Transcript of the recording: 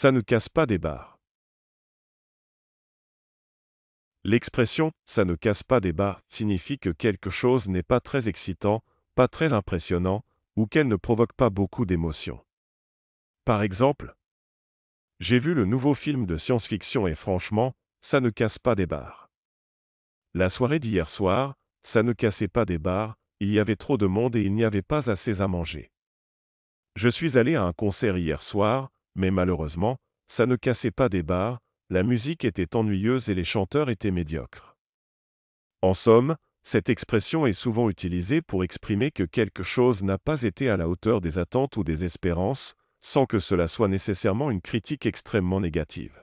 ça ne casse pas des barres. L'expression ça ne casse pas des barres signifie que quelque chose n'est pas très excitant, pas très impressionnant, ou qu'elle ne provoque pas beaucoup d'émotions. Par exemple, j'ai vu le nouveau film de science-fiction et franchement, ça ne casse pas des barres. La soirée d'hier soir, ça ne cassait pas des barres, il y avait trop de monde et il n'y avait pas assez à manger. Je suis allé à un concert hier soir, mais malheureusement, ça ne cassait pas des barres, la musique était ennuyeuse et les chanteurs étaient médiocres. En somme, cette expression est souvent utilisée pour exprimer que quelque chose n'a pas été à la hauteur des attentes ou des espérances, sans que cela soit nécessairement une critique extrêmement négative.